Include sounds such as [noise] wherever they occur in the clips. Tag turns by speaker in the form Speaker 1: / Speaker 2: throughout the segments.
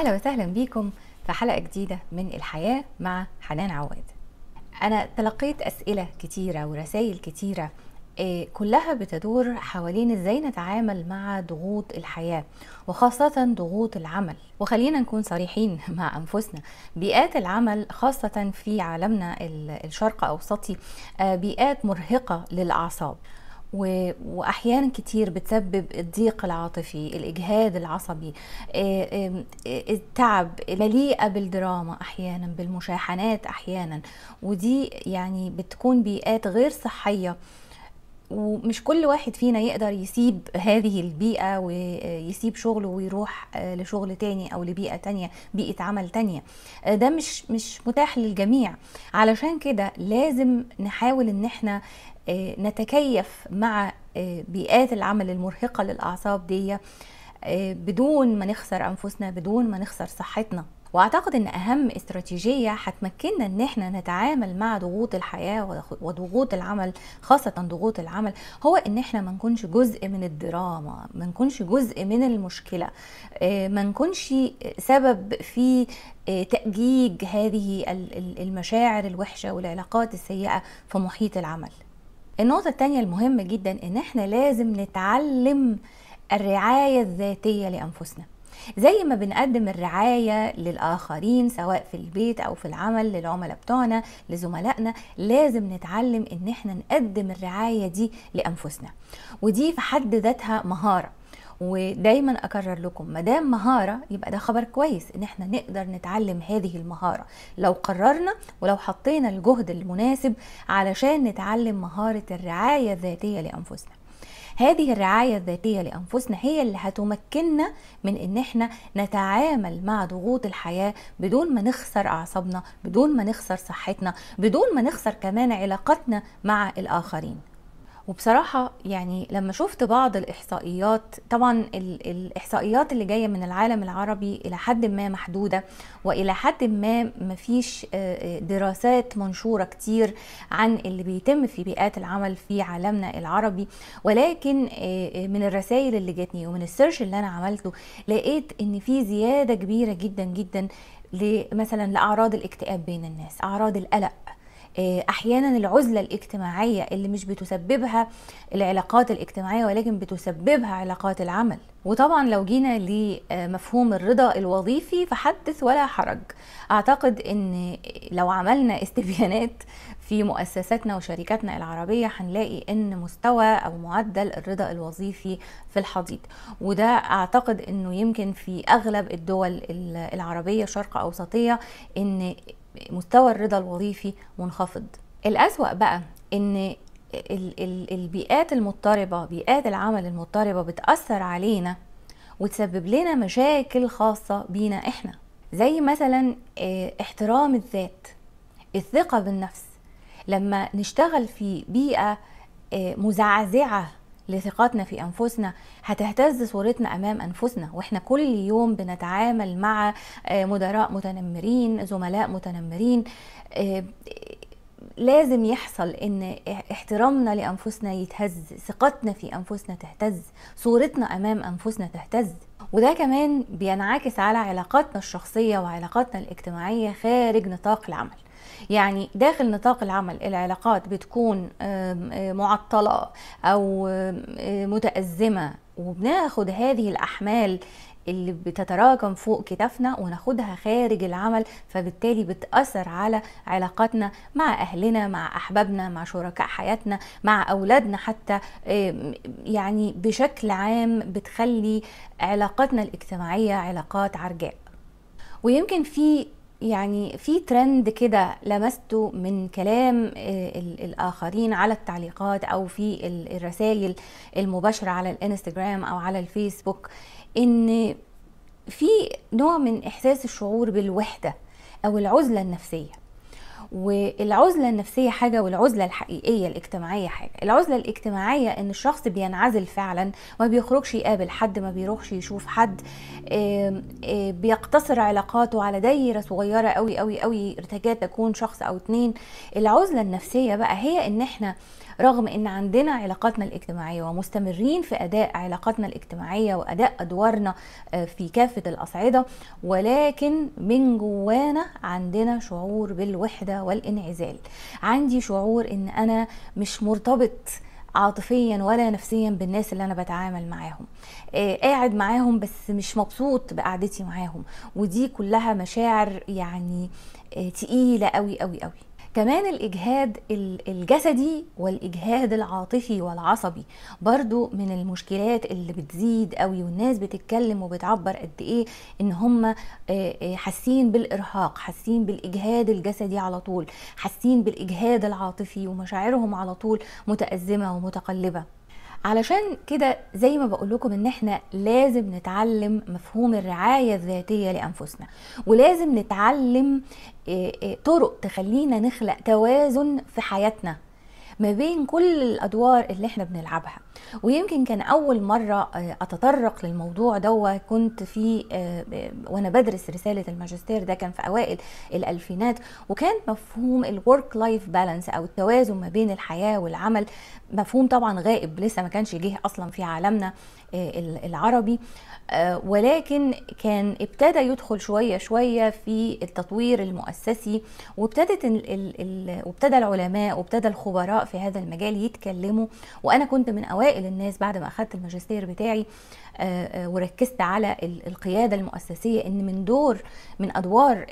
Speaker 1: اهلا وسهلا بيكم في حلقه جديده من الحياه مع حنان عواد انا تلقيت اسئله كتيره ورسائل كتيره آه، كلها بتدور حوالين ازاي نتعامل مع ضغوط الحياه وخاصه ضغوط العمل وخلينا نكون صريحين [laughs] مع انفسنا بيئات العمل خاصه في عالمنا الشرق اوسطي آه، بيئات مرهقه للاعصاب و... واحيانا كتير بتسبب الضيق العاطفي الاجهاد العصبي آه، آه، التعب مليئه بالدراما احيانا بالمشاحنات احيانا ودي يعني بتكون بيئات غير صحيه ومش كل واحد فينا يقدر يسيب هذه البيئة ويسيب آه، شغله ويروح لشغل تاني أو لبيئة تانية بيئة عمل تانية ده مش مش متاح للجميع علشان كده لازم نحاول إن احنا آه، نتكيف مع آه، بيئات العمل المرهقة للأعصاب دي آه، بدون ما نخسر أنفسنا بدون ما نخسر صحتنا واعتقد ان اهم استراتيجيه هتمكننا ان احنا نتعامل مع ضغوط الحياه وضغوط العمل خاصه ضغوط العمل هو ان احنا ما نكونش جزء من الدراما ما نكونش جزء من المشكله ما نكونش سبب في تاجيج هذه المشاعر الوحشه والعلاقات السيئه في محيط العمل النقطة التانية المهمة جدا ان احنا لازم نتعلم الرعاية الذاتية لأنفسنا زي ما بنقدم الرعاية للآخرين سواء في البيت أو في العمل للعملاء بتوعنا لزملائنا لازم نتعلم إن احنا نقدم الرعاية دي لأنفسنا ودي في حد ذاتها مهارة ودايما اكرر لكم ما دام مهاره يبقى ده خبر كويس ان احنا نقدر نتعلم هذه المهاره لو قررنا ولو حطينا الجهد المناسب علشان نتعلم مهاره الرعايه الذاتيه لانفسنا هذه الرعاية الذاتية لأنفسنا هي اللي هتمكننا من إن إحنا نتعامل مع ضغوط الحياة بدون ما نخسر أعصابنا بدون ما نخسر صحتنا بدون ما نخسر كمان علاقتنا مع الآخرين وبصراحة يعني لما شفت بعض الإحصائيات طبعا الإحصائيات اللي جاية من العالم العربي إلى حد ما محدودة وإلى حد ما مفيش آه، آه، دراسات منشورة كتير عن اللي بيتم في بيئات العمل في عالمنا العربي ولكن آه، من الرسائل اللي جاتني ومن السيرش اللي أنا عملته لقيت إن في زيادة كبيرة جدا جدا مثلا لأعراض الاكتئاب بين الناس أعراض القلق آه، احيانا العزله الاجتماعيه اللي مش بتسببها العلاقات الاجتماعيه ولكن بتسببها علاقات العمل وطبعا لو جينا لمفهوم الرضا الوظيفي فحدث ولا حرج اعتقد ان لو عملنا استبيانات في مؤسساتنا وشركاتنا العربيه هنلاقي ان مستوى او معدل الرضا الوظيفي في الحضيض وده اعتقد انه يمكن في اغلب الدول العربيه شرق اوسطيه ان مستوى الرضا الوظيفي منخفض الأسوأ بقى ان البيئات المضطربة بيئات العمل المضطربة بتأثر علينا وتسبب لنا مشاكل خاصة بينا احنا زي مثلا آه، احترام الذات الثقة بالنفس لما نشتغل في بيئة آه، مزعزعة لثقتنا في انفسنا هتهتز صورتنا امام انفسنا واحنا كل يوم بنتعامل مع آه، مدراء متنمرين زملاء متنمرين آه، لازم يحصل ان احترامنا لانفسنا يتهز ثقتنا في انفسنا تهتز صورتنا امام انفسنا تهتز وده كمان بينعكس على علاقاتنا الشخصيه وعلاقاتنا الاجتماعيه خارج نطاق العمل يعني داخل نطاق العمل العلاقات بتكون معطلة أو متأزمة وبناخد هذه الأحمال اللي بتتراكم فوق كتافنا وناخدها خارج العمل فبالتالي بتأثر على علاقاتنا مع أهلنا مع أحبابنا مع شركاء حياتنا مع أولادنا حتى يعني بشكل عام بتخلي علاقاتنا الاجتماعية علاقات عرجاء ويمكن في يعني في ترند كده لمسته من كلام آه، الاخرين على التعليقات او في الرسائل المباشره على الانستجرام او على الفيسبوك ان في نوع من احساس الشعور بالوحده او العزله النفسيه والعزله النفسيه حاجه والعزله الحقيقيه الاجتماعيه حاجه العزله الاجتماعيه ان الشخص بينعزل فعلا ما بيخرجش يقابل حد ما بيروحش يشوف حد آه، بيقتصر علاقاته على دايره صغيره قوي قوي قوي تكاد تكون شخص او اتنين العزله النفسيه بقى هي ان احنا رغم ان عندنا علاقاتنا الاجتماعيه ومستمرين في اداء علاقاتنا الاجتماعيه واداء ادوارنا آه، في كافه الاصعده ولكن من جوانا عندنا شعور بالوحده والانعزال عندي شعور ان انا مش مرتبط عاطفيا ولا نفسيا بالناس اللي انا بتعامل معاهم آه قاعد معاهم بس مش مبسوط بقعدتي معاهم ودي كلها مشاعر يعني آه تقيله قوي قوي قوي كمان الاجهاد الجسدي والاجهاد العاطفي والعصبي برضو من المشكلات اللي بتزيد قوي والناس بتتكلم وبتعبر قد ايه ان هم آه، آه، حاسين بالارهاق حاسين بالاجهاد الجسدي على طول حاسين بالاجهاد العاطفي ومشاعرهم على طول متازمه ومتقلبه علشان كده زي ما بقول لكم ان احنا لازم نتعلم مفهوم الرعايه الذاتيه لانفسنا ولازم نتعلم آه، آه، طرق تخلينا نخلق توازن في حياتنا ما بين كل الادوار اللي احنا بنلعبها ويمكن كان اول مره آه، اتطرق للموضوع دوا كنت في آه، وانا بدرس رساله الماجستير ده كان في اوائل الالفينات وكان مفهوم الورك لايف بالانس او التوازن ما بين الحياه والعمل مفهوم طبعا غائب لسه ما كانش جه اصلا في عالمنا آه، العربي آه، ولكن كان ابتدى يدخل شويه شويه في التطوير المؤسسي وابتدت وابتدى العلماء وابتدى الخبراء في هذا المجال يتكلموا وانا كنت من اوائل الناس بعد ما اخذت الماجستير بتاعي آه، آه، وركزت على القياده المؤسسيه ان من دور من ادوار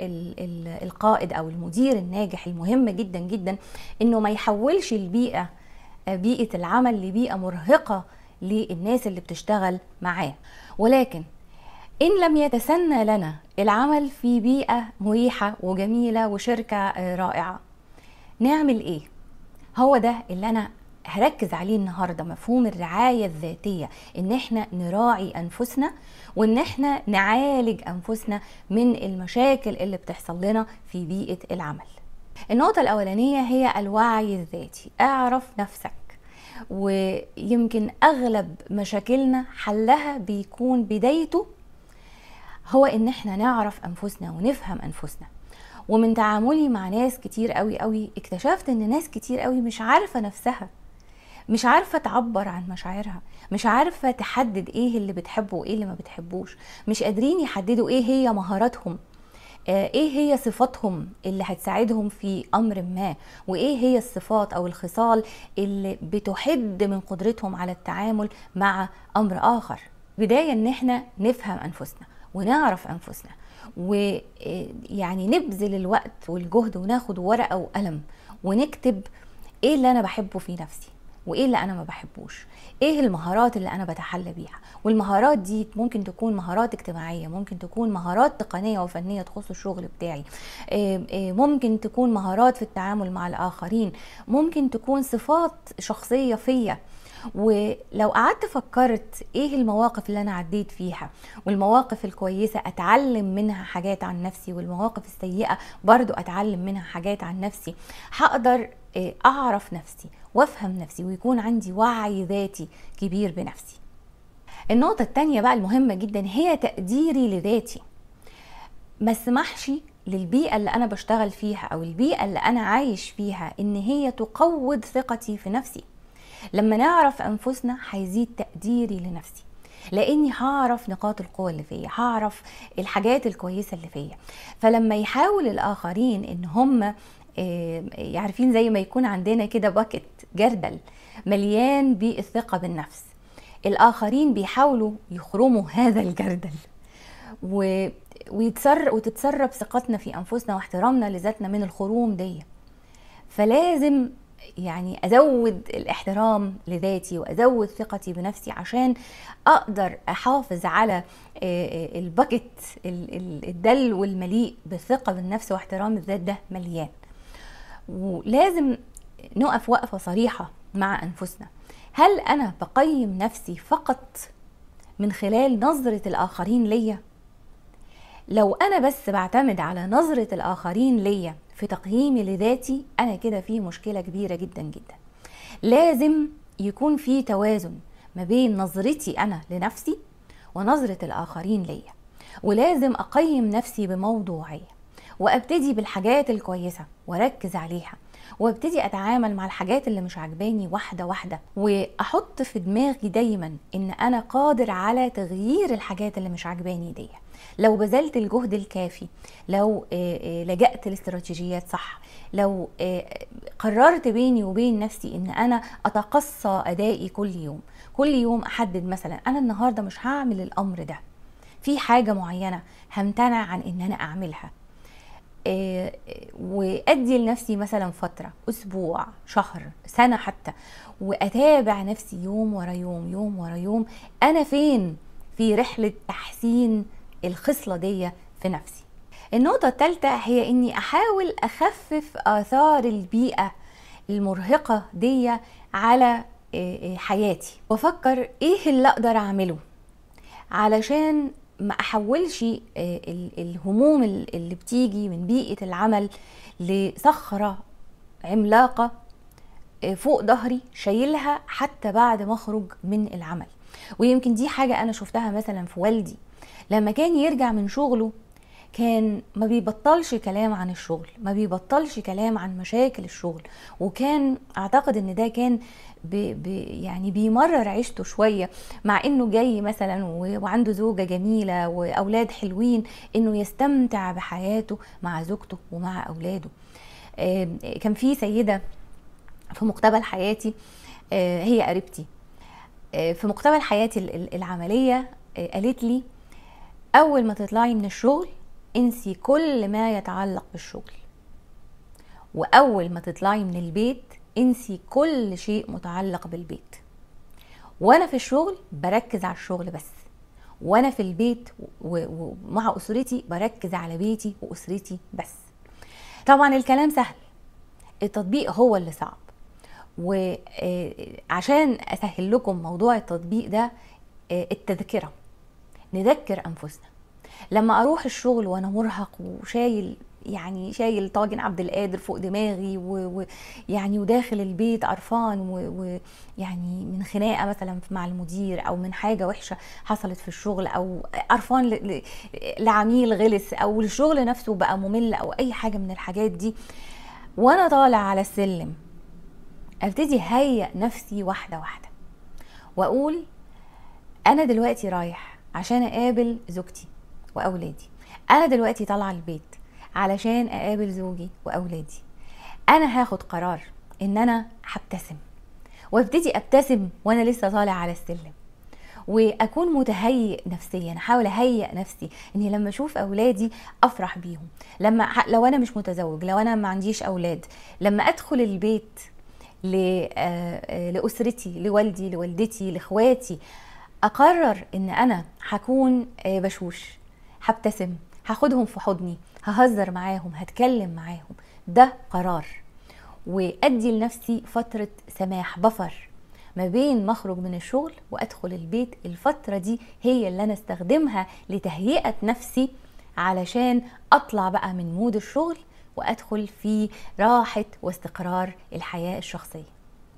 Speaker 1: القائد او المدير الناجح المهم جدا جدا انه ما يحولش البيئه بيئه العمل لبيئه مرهقه للناس اللي بتشتغل معاه ولكن إن لم يتسنى لنا العمل في بيئة مريحة وجميلة وشركة رائعة نعمل إيه؟ هو ده اللي أنا هركز عليه النهارده مفهوم الرعايه الذاتيه ان احنا نراعي انفسنا وان احنا نعالج انفسنا من المشاكل اللي بتحصل لنا في بيئه العمل النقطه الاولانيه هي الوعي الذاتي اعرف نفسك ويمكن اغلب مشاكلنا حلها بيكون بدايته هو ان احنا نعرف انفسنا ونفهم انفسنا ومن تعاملي مع ناس كتير قوي قوي اكتشفت ان ناس كتير قوي مش عارفه نفسها مش عارفة تعبر عن مشاعرها مش عارفة تحدد ايه اللي بتحبه وايه اللي ما بتحبوش مش قادرين يحددوا ايه هي مهاراتهم آه، ايه هي صفاتهم اللي هتساعدهم في امر ما وايه هي الصفات او الخصال اللي بتحد من قدرتهم على التعامل مع امر اخر بدايه ان احنا نفهم انفسنا ونعرف انفسنا ويعني آه، نبذل الوقت والجهد وناخد ورقه وقلم ونكتب ايه اللي انا بحبه في نفسي وايه اللي انا ما بحبوش ايه المهارات اللي انا بتحلى بيها والمهارات دي ممكن تكون مهارات اجتماعيه ممكن تكون مهارات تقنيه وفنيه تخص الشغل بتاعي ممكن تكون مهارات في التعامل مع الاخرين ممكن تكون صفات شخصيه فيا ولو قعدت فكرت ايه المواقف اللي انا عديت فيها والمواقف الكويسة اتعلم منها حاجات عن نفسي والمواقف السيئة برضو اتعلم منها حاجات عن نفسي هقدر آه، اعرف نفسي وافهم نفسي ويكون عندي وعي ذاتي كبير بنفسي النقطة التانية بقى المهمة جدا هي تقديري لذاتي ما اسمحش للبيئة اللي أنا بشتغل فيها أو البيئة اللي أنا عايش فيها إن هي تقوض ثقتي في نفسي لما نعرف أنفسنا هيزيد تقديري لنفسي لاني هعرف نقاط القوه اللي فيا هعرف الحاجات الكويسه اللي فيا فلما يحاول الاخرين ان هم آه، عارفين زي ما يكون عندنا كده باكت جردل مليان بالثقة بالنفس الآخرين بيحاولوا يخرموا هذا الجردل و... ويتسر... وتتسرب ثقتنا في أنفسنا واحترامنا لذاتنا من الخروم دي فلازم يعني ازود الاحترام لذاتي وازود ثقتي بنفسي عشان اقدر احافظ على آه، آه، الباكت الدل والمليء بالثقه بالنفس واحترام الذات ده مليان ولازم نقف وقفة صريحة مع أنفسنا هل أنا بقيم نفسي فقط من خلال نظرة الآخرين ليا؟ لو أنا بس بعتمد على نظرة الآخرين ليا في تقييمي لذاتي أنا كده في مشكلة كبيرة جدا جدا لازم يكون في توازن ما بين نظرتي أنا لنفسي ونظرة الآخرين ليا ولازم أقيم نفسي بموضوعية وأبتدي بالحاجات الكويسة وأركز عليها وابتدي اتعامل مع الحاجات اللي مش عاجباني واحده واحده واحط في دماغي دايما ان انا قادر على تغيير الحاجات اللي مش عاجباني دي لو بذلت الجهد الكافي لو آه، آه، لجأت لاستراتيجيات صح لو آه، قررت بيني وبين نفسي ان انا اتقصى ادائي كل يوم كل يوم احدد مثلا انا النهارده مش هعمل الامر ده في حاجه معينه همتنع عن ان انا اعملها آه، آه، وادي لنفسي مثلا فتره اسبوع شهر سنه حتى واتابع نفسي يوم ورا يوم يوم ورا يوم انا فين في رحله تحسين الخصله دي في نفسي النقطه الثالثه هي اني احاول اخفف اثار البيئه المرهقه دي على آه، حياتي وافكر ايه اللي اقدر اعمله علشان ما احولش آه، الهموم اللي بتيجي من بيئه العمل لصخره عملاقه آه، فوق ظهري شايلها حتى بعد ما اخرج من العمل ويمكن دي حاجه انا شفتها مثلا في والدي لما كان يرجع من شغله كان ما بيبطلش كلام عن الشغل ما بيبطلش كلام عن مشاكل الشغل وكان اعتقد ان ده كان بي بي يعني بيمرر عيشته شويه مع انه جاي مثلا وعنده زوجه جميله واولاد حلوين انه يستمتع بحياته مع زوجته ومع اولاده كان في سيده في مقتبل حياتي آه، هي قريبتي آه، في مقتبل حياتي العمليه آه، قالت لي اول ما تطلعي من الشغل انسي كل ما يتعلق بالشغل واول ما تطلعي من البيت انسي كل شيء متعلق بالبيت وانا في الشغل بركز على الشغل بس وانا في البيت ومع اسرتي بركز على بيتي واسرتي بس طبعا الكلام سهل التطبيق هو اللي صعب وعشان آه، اسهل لكم موضوع التطبيق ده آه، التذكره نذكر انفسنا لما اروح الشغل وانا مرهق وشايل يعني شايل طاجن عبد القادر فوق دماغي ويعني وداخل البيت قرفان ويعني من خناقه مثلا مع المدير او من حاجه وحشه حصلت في الشغل او قرفان لعميل غلس او الشغل نفسه بقى ممل او اي حاجه من الحاجات دي وانا طالع على السلم ابتدي هيئ نفسي واحده واحده واقول انا دلوقتي رايح عشان اقابل زوجتي واولادي انا دلوقتي طالعه البيت علشان اقابل زوجي واولادي انا هاخد قرار ان انا هبتسم وابتدي ابتسم وانا لسه طالع على السلم واكون متهيئ نفسيا احاول اهيئ نفسي اني لما اشوف اولادي افرح بيهم لما لو انا مش متزوج لو انا ما عنديش اولاد لما ادخل البيت آه، لاسرتي لوالدي لوالدتي لاخواتي اقرر ان انا هكون آه، بشوش هبتسم هاخدهم في حضني ههزر معاهم هتكلم معاهم ده قرار وادي لنفسي فتره سماح بفر ما بين ما اخرج من الشغل وادخل البيت الفتره دي هي اللي انا استخدمها لتهيئه نفسي علشان اطلع بقى من مود الشغل وادخل في راحه واستقرار الحياه الشخصيه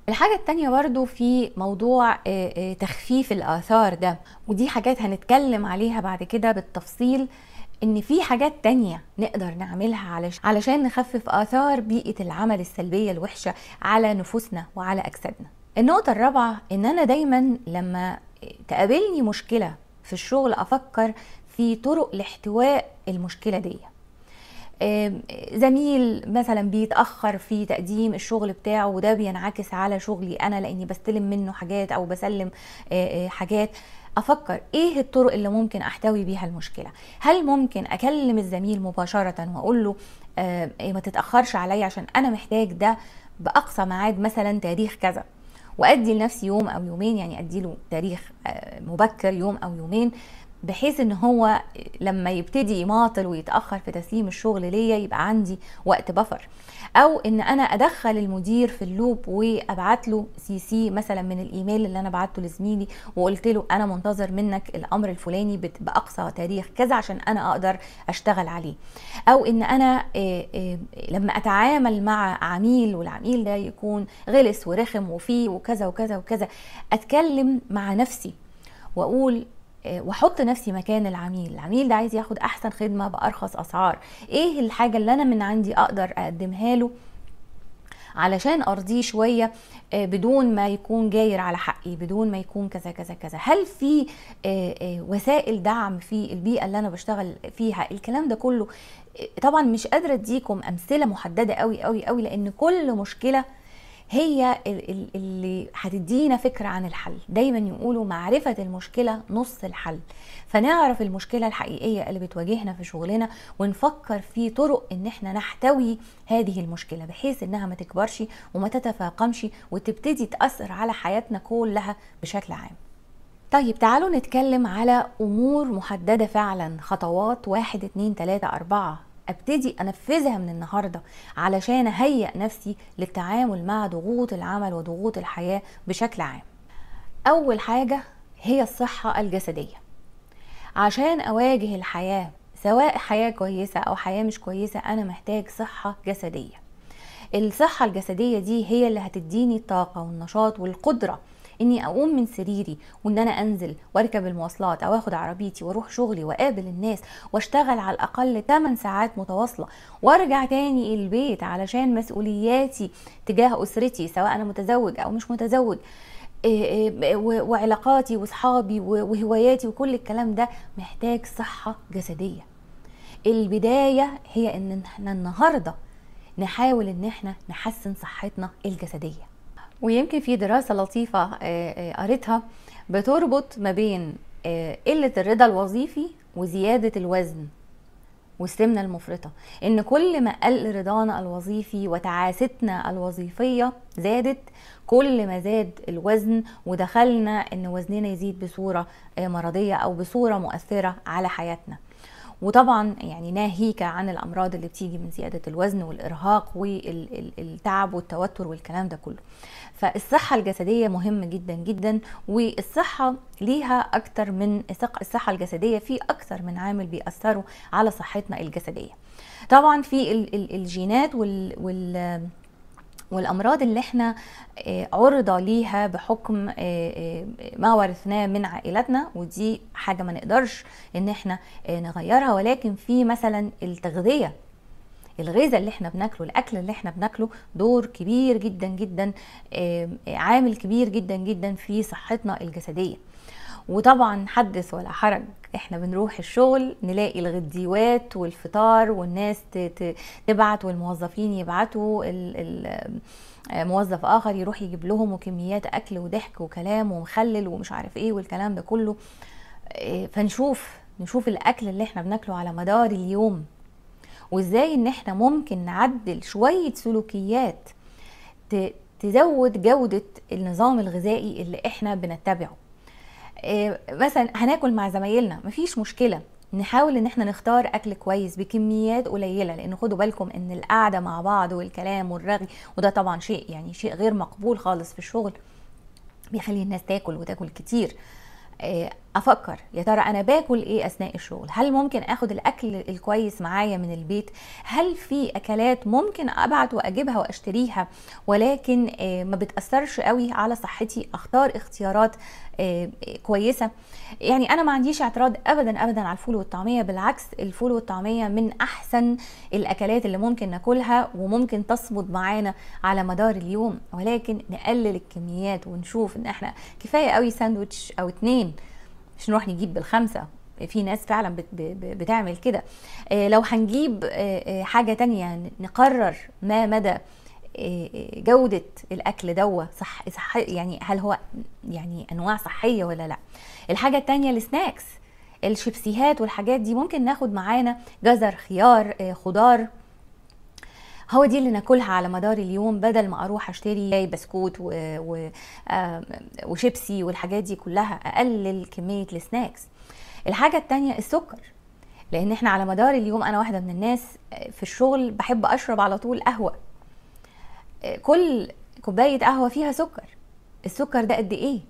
Speaker 1: الحاجة التانية برضو في موضوع آه، آه، تخفيف الآثار ده ودي حاجات هنتكلم عليها بعد كده بالتفصيل ان في حاجات تانية نقدر نعملها علشان نخفف اثار بيئه العمل السلبيه الوحشه على نفوسنا وعلى اجسادنا النقطه الرابعه ان انا دايما لما تقابلني مشكله في الشغل افكر في طرق لاحتواء المشكله دي زميل مثلا بيتاخر في تقديم الشغل بتاعه وده بينعكس على شغلي انا لاني بستلم منه حاجات او بسلم حاجات افكر ايه الطرق اللي ممكن احتوي بيها المشكله هل ممكن اكلم الزميل مباشره واقول له آه إيه، ما تتاخرش عليا عشان انا محتاج ده باقصى ميعاد مثلا تاريخ كذا وادي لنفسي يوم او يومين يعني ادي له تاريخ آه، مبكر يوم او يومين بحيث ان هو لما يبتدي يماطل ويتاخر في تسليم الشغل ليا يبقى عندي وقت بفر او ان انا ادخل المدير في اللوب وابعت له سي سي مثلا من الايميل اللي انا بعته لزميلي وقلت له انا منتظر منك الامر الفلاني باقصى تاريخ كذا عشان انا اقدر اشتغل عليه او ان انا آه، آه، لما اتعامل مع عميل والعميل ده يكون غلس ورخم وفيه وكذا وكذا وكذا اتكلم مع نفسي واقول آه، واحط نفسي مكان العميل العميل ده عايز ياخد احسن خدمه بارخص اسعار ايه الحاجه اللي انا من عندي اقدر اقدمها له علشان ارضيه شويه آه، بدون ما يكون جاير على حقي بدون ما يكون كذا كذا كذا هل في آه، وسائل دعم في البيئه اللي انا بشتغل فيها الكلام ده كله طبعا مش قادره اديكم امثله محدده قوي قوي قوي لان كل مشكله هي اللي هتدينا فكرة عن الحل دايما يقولوا معرفة المشكلة نص الحل فنعرف المشكلة الحقيقية اللي بتواجهنا في شغلنا ونفكر في طرق ان احنا نحتوي هذه المشكلة بحيث انها ما تكبرش وما تتفاقمش وتبتدي تأثر على حياتنا كلها بشكل عام طيب تعالوا نتكلم على أمور محددة فعلا خطوات واحد اتنين تلاتة أربعة ابتدي انفذها من النهارده علشان اهيئ نفسي للتعامل مع ضغوط العمل وضغوط الحياه بشكل عام اول حاجه هي الصحه الجسديه عشان اواجه الحياه سواء حياه كويسه او حياه مش كويسه انا محتاج صحه جسديه الصحة الجسدية دي هي اللي هتديني الطاقة والنشاط والقدرة اني اقوم من سريري وان انا انزل واركب المواصلات او اخد عربيتي واروح شغلي واقابل الناس واشتغل على الاقل 8 ساعات متواصله وارجع تاني البيت علشان مسؤولياتي تجاه اسرتي سواء انا متزوج او مش متزوج آه، آه، وعلاقاتي واصحابي وهواياتي وكل الكلام ده محتاج صحه جسديه البدايه هي ان احنا النهارده نحاول ان احنا نحسن صحتنا الجسديه ويمكن في دراسة لطيفة آه، آه، قريتها بتربط ما بين آه، قلة الرضا الوظيفي وزيادة الوزن والسمنة المفرطة إن كل ما قل رضانا الوظيفي وتعاستنا الوظيفية زادت كل ما زاد الوزن ودخلنا إن وزننا يزيد بصورة مرضية أو بصورة مؤثرة على حياتنا وطبعا يعني ناهيك عن الامراض اللي بتيجي من زياده الوزن والارهاق والتعب والتوتر والكلام ده كله فالصحه الجسديه مهمه جدا جدا والصحه ليها اكتر من الصحه الجسديه في اكتر من عامل بيأثروا على صحتنا الجسديه طبعا في الجينات وال, وال والامراض اللي احنا آه، عرضه ليها بحكم آه، آه، ما ورثناه من عائلتنا ودي حاجه ما نقدرش ان احنا نغيرها ولكن في مثلا التغذيه الغذاء اللي احنا بناكله الاكل اللي احنا بناكله دور كبير جدا جدا عامل كبير جدا جدا في صحتنا الجسديه وطبعا حدث ولا حرج احنا بنروح الشغل نلاقي الغديوات والفطار والناس تبعت والموظفين يبعتوا آه، موظف اخر يروح يجيب لهم وكميات اكل وضحك وكلام ومخلل ومش عارف ايه والكلام ده كله آه، فنشوف نشوف الاكل اللي احنا بناكله على مدار اليوم وازاي ان احنا ممكن نعدل شويه سلوكيات تزود جوده النظام الغذائي اللي احنا بنتبعه آه، مثلا هناكل مع زمايلنا مفيش مشكله نحاول ان احنا نختار اكل كويس بكميات قليله لان خدوا بالكم ان القعده مع بعض والكلام والرغي وده طبعا شيء يعني شيء غير مقبول خالص في الشغل بيخلي الناس تاكل وتاكل كتير آه، افكر يا ترى انا باكل ايه اثناء الشغل هل ممكن اخد الاكل الكويس معايا من البيت هل في اكلات ممكن ابعت واجيبها واشتريها ولكن آه، ما بتاثرش قوي على صحتي اختار اختيارات آه، كويسه يعني انا ما عنديش اعتراض ابدا ابدا على الفول والطعميه بالعكس الفول والطعميه من احسن الاكلات اللي ممكن ناكلها وممكن تصمد معانا على مدار اليوم ولكن نقلل الكميات ونشوف ان احنا كفايه قوي ساندوتش او اتنين مش نروح نجيب بالخمسه في ناس فعلا بتعمل كده آه، لو هنجيب آه، آه، حاجه تانية نقرر ما مدى جودة الأكل دوا صح, صح يعني هل هو يعني أنواع صحية ولا لأ الحاجة التانية السناكس الشيبسيهات والحاجات دي ممكن ناخد معانا جزر خيار خضار هو دي اللي ناكلها على مدار اليوم بدل ما اروح اشتري بسكوت و... و... وشيبسي والحاجات دي كلها اقلل كميه السناكس الحاجه الثانيه السكر لان احنا على مدار اليوم انا واحده من الناس آه، في الشغل بحب اشرب على طول قهوه آه، كل كوبايه قهوه فيها سكر السكر ده قد ايه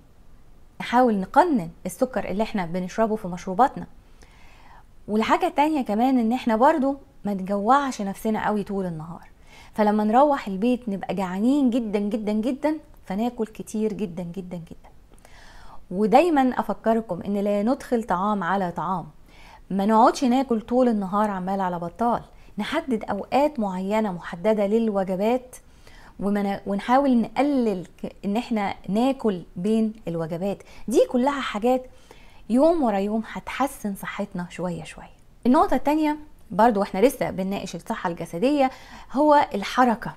Speaker 1: نحاول نقنن السكر اللي احنا بنشربه في مشروباتنا والحاجه الثانيه كمان ان احنا برضو ما نجوعش نفسنا قوي طول النهار فلما نروح البيت نبقى جعانين جدا جدا جدا فناكل كتير جدا جدا جدا ودايما افكركم ان لا ندخل طعام على طعام ما نقعدش ناكل طول النهار عمال على بطال نحدد اوقات معينه محدده للوجبات ونحاول نقلل ان احنا ناكل بين الوجبات دي كلها حاجات يوم ورا يوم هتحسن صحتنا شويه شويه النقطه الثانيه برضو واحنا لسه بنناقش الصحة الجسدية هو الحركة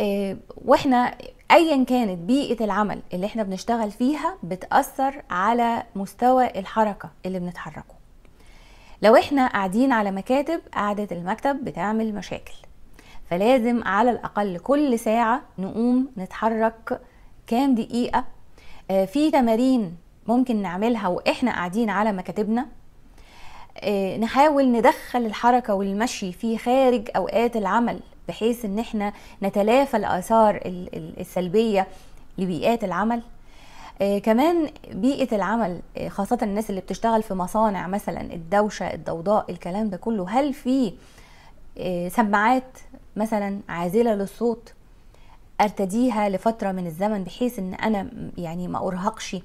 Speaker 1: آه، واحنا ايا كانت بيئه العمل اللي احنا بنشتغل فيها بتاثر على مستوى الحركه اللي بنتحركه لو احنا قاعدين على مكاتب قاعده المكتب بتعمل مشاكل فلازم على الاقل كل ساعه نقوم نتحرك كام دقيقه آه، في تمارين ممكن نعملها واحنا قاعدين على مكاتبنا آه، نحاول ندخل الحركة والمشي في خارج أوقات العمل بحيث ان احنا نتلافى الآثار السلبية لبيئات العمل آه، كمان بيئة العمل آه، خاصة الناس اللي بتشتغل في مصانع مثلا الدوشة الضوضاء الكلام ده كله هل في سماعات مثلا عازلة للصوت ارتديها لفترة من الزمن بحيث ان انا يعني ما ارهقش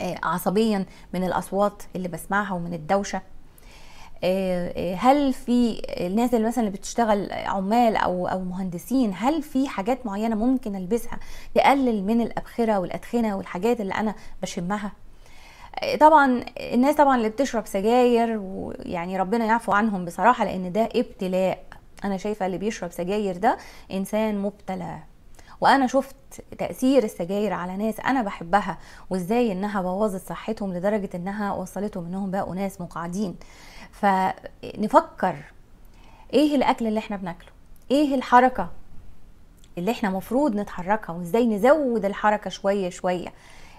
Speaker 1: آه، عصبيا من الاصوات اللي بسمعها ومن الدوشه آه، آه، هل في الناس اللي مثلا اللي بتشتغل عمال او او مهندسين هل في حاجات معينه ممكن البسها تقلل من الابخره والادخنه والحاجات اللي انا بشمها طبعا الناس طبعا اللي بتشرب سجاير ويعني ربنا يعفو عنهم بصراحه لان ده ابتلاء انا شايفه اللي بيشرب سجاير ده انسان مبتلى وانا شفت تاثير السجاير على ناس انا بحبها وازاي انها بوظت صحتهم لدرجه انها وصلتهم انهم بقوا ناس مقعدين فنفكر ايه الاكل اللي احنا بناكله ايه الحركه اللي احنا مفروض نتحركها وازاي نزود الحركه شويه شويه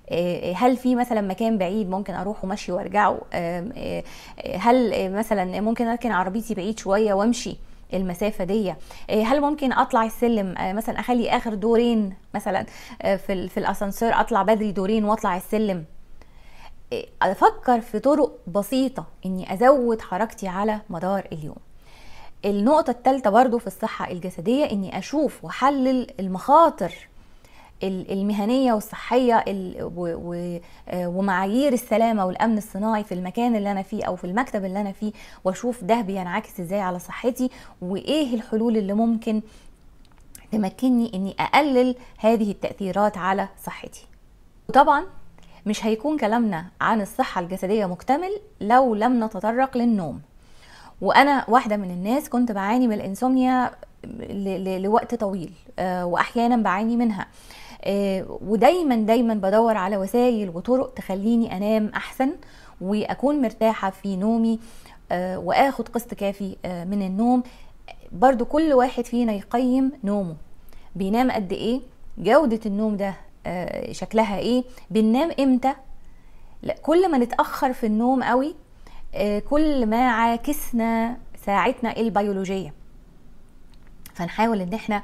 Speaker 1: آه، هل في مثلا مكان بعيد ممكن اروح ومشي وارجعه آه، آه، هل مثلا ممكن اركن عربيتي بعيد شويه وامشي المسافه دي آه، هل ممكن اطلع السلم آه، مثلا اخلي اخر دورين مثلا آه، في في الاسانسير اطلع بدري دورين واطلع السلم افكر في طرق بسيطه اني ازود حركتي على مدار اليوم النقطة الثالثة برضو في الصحة الجسدية إني أشوف وأحلل المخاطر المهنيه والصحيه آه، ومعايير السلامه والامن الصناعي في المكان اللي انا فيه او في المكتب اللي انا فيه واشوف ده بينعكس ازاي على صحتي وايه الحلول اللي ممكن تمكنني اني اقلل هذه التاثيرات على صحتي وطبعا مش هيكون كلامنا عن الصحه الجسديه مكتمل لو لم نتطرق للنوم وانا واحده من الناس كنت بعاني من الانسومنيا لوقت طويل آه، واحيانا بعاني منها آه، ودايما دايما بدور على وسائل وطرق تخليني انام احسن واكون مرتاحه في نومي آه، واخد قسط كافي آه، من النوم برضو كل واحد فينا يقيم نومه بينام قد ايه جودة النوم ده شكلها ايه بننام امتى لا كل ما نتأخر في النوم قوي كل ما عاكسنا ساعتنا البيولوجية فنحاول ان احنا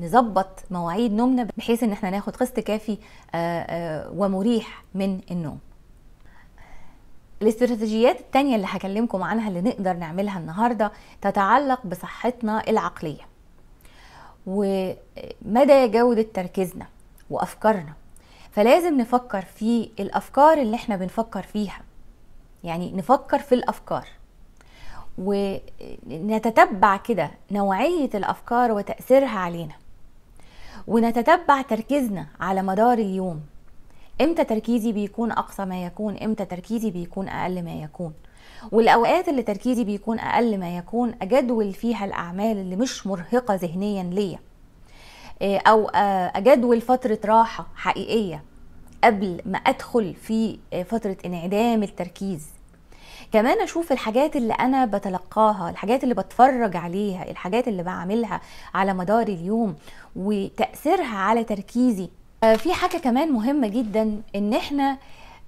Speaker 1: نظبط مواعيد نومنا بحيث ان احنا ناخد قسط كافي ومريح من النوم الاستراتيجيات التانية اللي هكلمكم عنها اللي نقدر نعملها النهاردة تتعلق بصحتنا العقلية ومدى جودة تركيزنا وأفكارنا فلازم نفكر في الأفكار اللي احنا بنفكر فيها يعني نفكر في الأفكار ونتتبع كده نوعية الأفكار وتأثيرها علينا ونتتبع تركيزنا على مدار اليوم امتى تركيزي بيكون أقصى ما يكون امتى تركيزي بيكون أقل ما يكون والأوقات اللي تركيزي بيكون أقل ما يكون أجدول فيها الأعمال اللي مش مرهقة ذهنيا ليا آه، أو آه، أجدول فترة راحة حقيقية قبل ما أدخل في آه، فترة انعدام التركيز كمان اشوف الحاجات اللي انا بتلقاها الحاجات اللي بتفرج عليها الحاجات اللي بعملها على مدار اليوم وتاثيرها على تركيزي آه، في حاجه كمان مهمه جدا ان احنا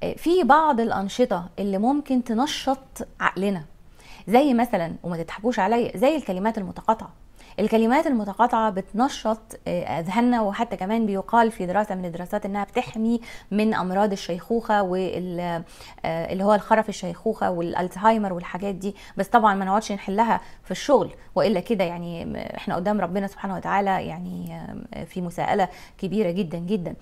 Speaker 1: آه، في بعض الانشطه اللي ممكن تنشط عقلنا زي مثلا وما تضحكوش عليا زي الكلمات المتقاطعه الكلمات المتقاطعه بتنشط آه، اذهاننا وحتى كمان بيقال في دراسه من الدراسات انها بتحمي من امراض الشيخوخه واللي آه، هو الخرف الشيخوخه والالزهايمر والحاجات دي بس طبعا ما نقعدش نحلها في الشغل والا كده يعني احنا قدام ربنا سبحانه وتعالى يعني آه، في مساءله كبيره جدا جدا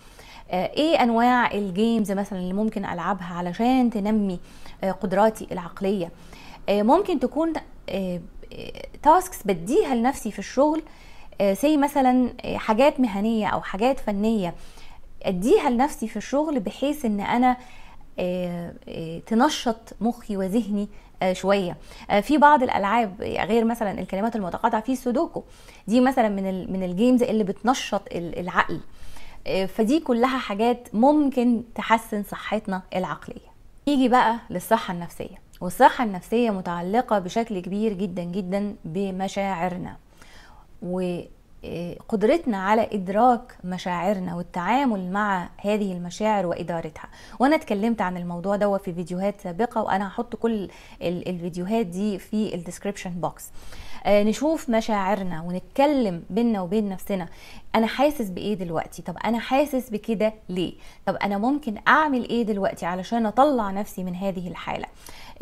Speaker 1: ايه انواع الجيمز مثلا اللي ممكن العبها علشان تنمي قدراتي العقليه ممكن تكون تاسكس بديها لنفسي في الشغل زي آه، مثلا آه، حاجات مهنيه او حاجات فنيه اديها لنفسي في الشغل بحيث ان انا آه، تنشط مخي وذهني شويه في بعض الالعاب غير مثلا الكلمات المتقاطعه في سودوكو دي مثلا من من الجيمز اللي بتنشط العقل فدي كلها حاجات ممكن تحسن صحتنا العقليه نيجي بقى للصحه النفسيه والصحة النفسية متعلقة بشكل كبير جدا جدا بمشاعرنا وقدرتنا على إدراك مشاعرنا والتعامل مع هذه المشاعر وإدارتها وأنا اتكلمت عن الموضوع ده في فيديوهات سابقة وأنا هحط كل الفيديوهات دي في الديسكريبشن بوكس آه، نشوف مشاعرنا ونتكلم بينا وبين نفسنا انا حاسس بايه دلوقتي طب انا حاسس بكده ليه طب انا ممكن اعمل ايه دلوقتي علشان اطلع نفسي من هذه الحاله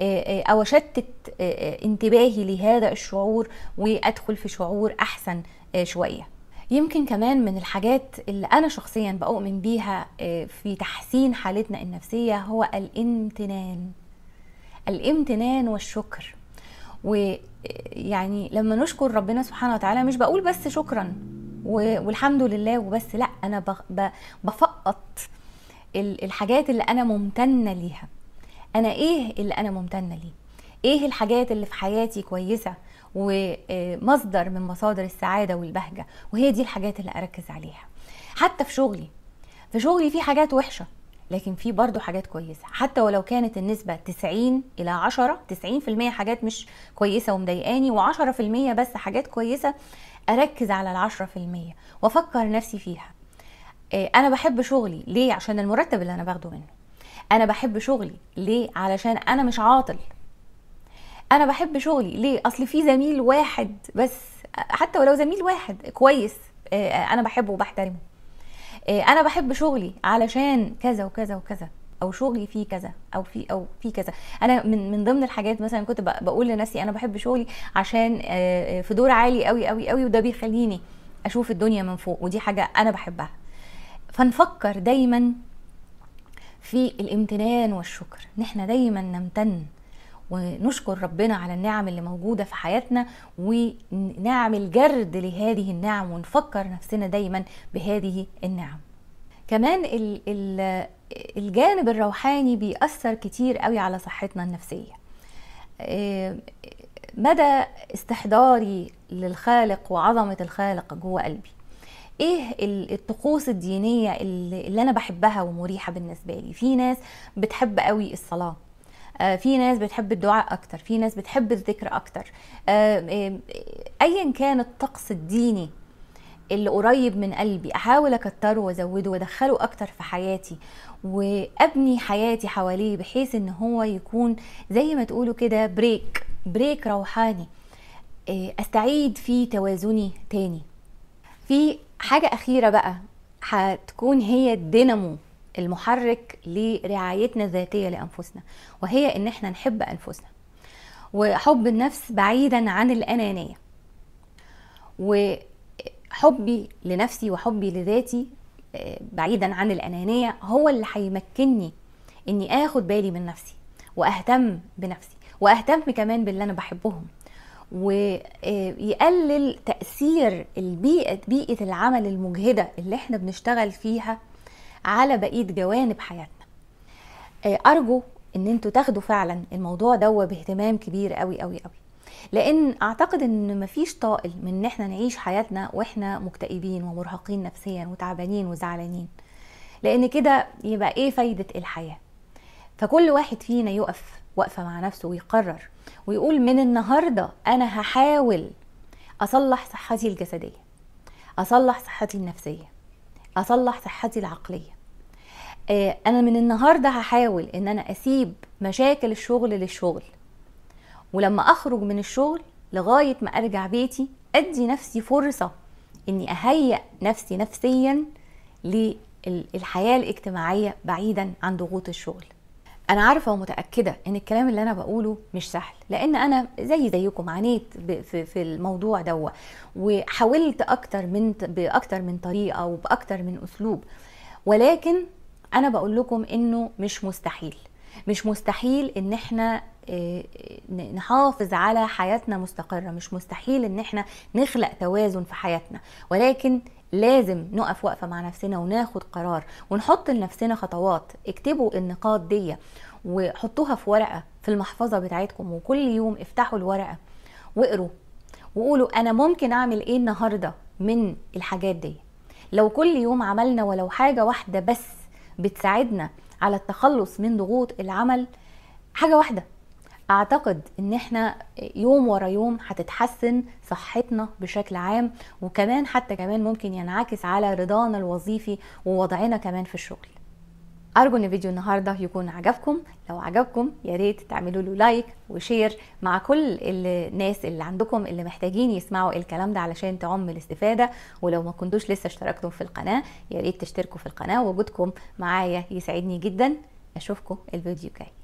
Speaker 1: آه، آه، او اشتت آه، انتباهي لهذا الشعور وادخل في شعور احسن شويه يمكن كمان من الحاجات اللي انا شخصيا بؤمن بيها في تحسين حالتنا النفسيه هو الامتنان الامتنان والشكر ويعني لما نشكر ربنا سبحانه وتعالى مش بقول بس شكرا والحمد لله وبس لا انا بفقط الحاجات اللي انا ممتنه ليها انا ايه اللي انا ممتنه ليه ايه الحاجات اللي في حياتي كويسه ومصدر آه، من مصادر السعاده والبهجه وهي دي الحاجات اللي اركز عليها حتى في شغلي في شغلي في حاجات وحشه لكن في برضه حاجات كويسه حتى ولو كانت النسبه 90 الى 10 90% حاجات مش كويسه ومضايقاني و10% بس حاجات كويسه اركز على ال10% وافكر نفسي فيها آه، انا بحب شغلي ليه عشان المرتب اللي انا باخده منه انا بحب شغلي ليه علشان انا مش عاطل انا بحب شغلي ليه اصل في زميل واحد بس حتى ولو زميل واحد كويس آه، آه، انا بحبه وبحترمه آه، انا بحب شغلي علشان كذا وكذا وكذا او شغلي فيه كذا او في او في كذا انا من من ضمن الحاجات مثلا كنت بقول لنفسي انا بحب شغلي عشان في دور عالي قوي قوي قوي وده بيخليني اشوف الدنيا من فوق ودي حاجه انا بحبها فنفكر دايما في الامتنان والشكر ان احنا دايما نمتن ونشكر ربنا على النعم اللي موجودة في حياتنا ونعمل جرد لهذه النعم ونفكر نفسنا دايما بهذه النعم كمان الجانب الروحاني بيأثر كتير قوي على صحتنا النفسية آه، مدى استحضاري للخالق وعظمة الخالق جوه قلبي ايه الطقوس الدينيه اللي انا بحبها ومريحه بالنسبه لي في ناس بتحب قوي الصلاه آه، في ناس بتحب الدعاء اكتر في ناس بتحب الذكر اكتر آه، آه، ايا كان الطقس الديني اللي قريب من قلبي احاول اكتره وازوده وادخله اكتر في حياتي وابني حياتي حواليه بحيث ان هو يكون زي ما تقولوا كده بريك بريك روحاني استعيد فيه توازني تاني في حاجة أخيرة بقى هتكون هي الدينامو المحرك لرعايتنا الذاتية لأنفسنا وهي إن إحنا نحب أنفسنا وحب النفس بعيدا عن الأنانية وحبي لنفسي وحبي لذاتي آه، بعيدا عن الأنانية هو اللي هيمكنني إني آخد بالي من نفسي وأهتم بنفسي وأهتم كمان باللي أنا بحبهم ويقلل تاثير البيئه بيئه العمل المجهده اللي احنا بنشتغل فيها على بقيه جوانب حياتنا آه، ارجو ان انتوا تاخدوا فعلا الموضوع ده باهتمام كبير قوي قوي قوي لان اعتقد ان مفيش طائل من ان احنا نعيش حياتنا واحنا مكتئبين ومرهقين نفسيا وتعبانين وزعلانين لان كده يبقى ايه فايده الحياه فكل واحد فينا يقف واقفه مع نفسه ويقرر ويقول من النهارده انا هحاول اصلح صحتي الجسديه اصلح صحتي النفسيه اصلح صحتي العقليه آه، انا من النهارده هحاول ان انا اسيب مشاكل الشغل للشغل ولما اخرج من الشغل لغايه ما ارجع بيتي ادي نفسي فرصه اني اهيئ نفسي نفسيا للحياه الاجتماعيه بعيدا عن ضغوط الشغل انا عارفه ومتاكده ان الكلام اللي انا بقوله مش سهل لان انا زي زيكم عانيت في الموضوع دوت وحاولت اكتر من باكتر من طريقه وباكتر من اسلوب ولكن انا بقول لكم انه مش مستحيل مش مستحيل ان احنا آه، نحافظ على حياتنا مستقره مش مستحيل ان احنا نخلق توازن في حياتنا ولكن لازم نقف وقفه مع نفسنا وناخد قرار ونحط لنفسنا خطوات اكتبوا النقاط دي وحطوها في ورقه في المحفظه بتاعتكم وكل يوم افتحوا الورقه واقروا وقولوا انا ممكن اعمل ايه النهارده من الحاجات دي لو كل يوم عملنا ولو حاجه واحده بس بتساعدنا على التخلص من ضغوط العمل حاجه واحده اعتقد ان احنا يوم ورا يوم هتتحسن صحتنا بشكل عام وكمان حتى كمان ممكن ينعكس على رضانا الوظيفي ووضعنا كمان في الشغل ارجو ان فيديو النهارده يكون عجبكم لو عجبكم يا ريت تعملوا له لايك وشير مع كل الناس اللي عندكم اللي محتاجين يسمعوا الكلام ده علشان تعم الاستفاده ولو ما كنتوش لسه اشتركتم في القناه يا ريت تشتركوا في القناه وجودكم معايا يسعدني جدا اشوفكم الفيديو الجاي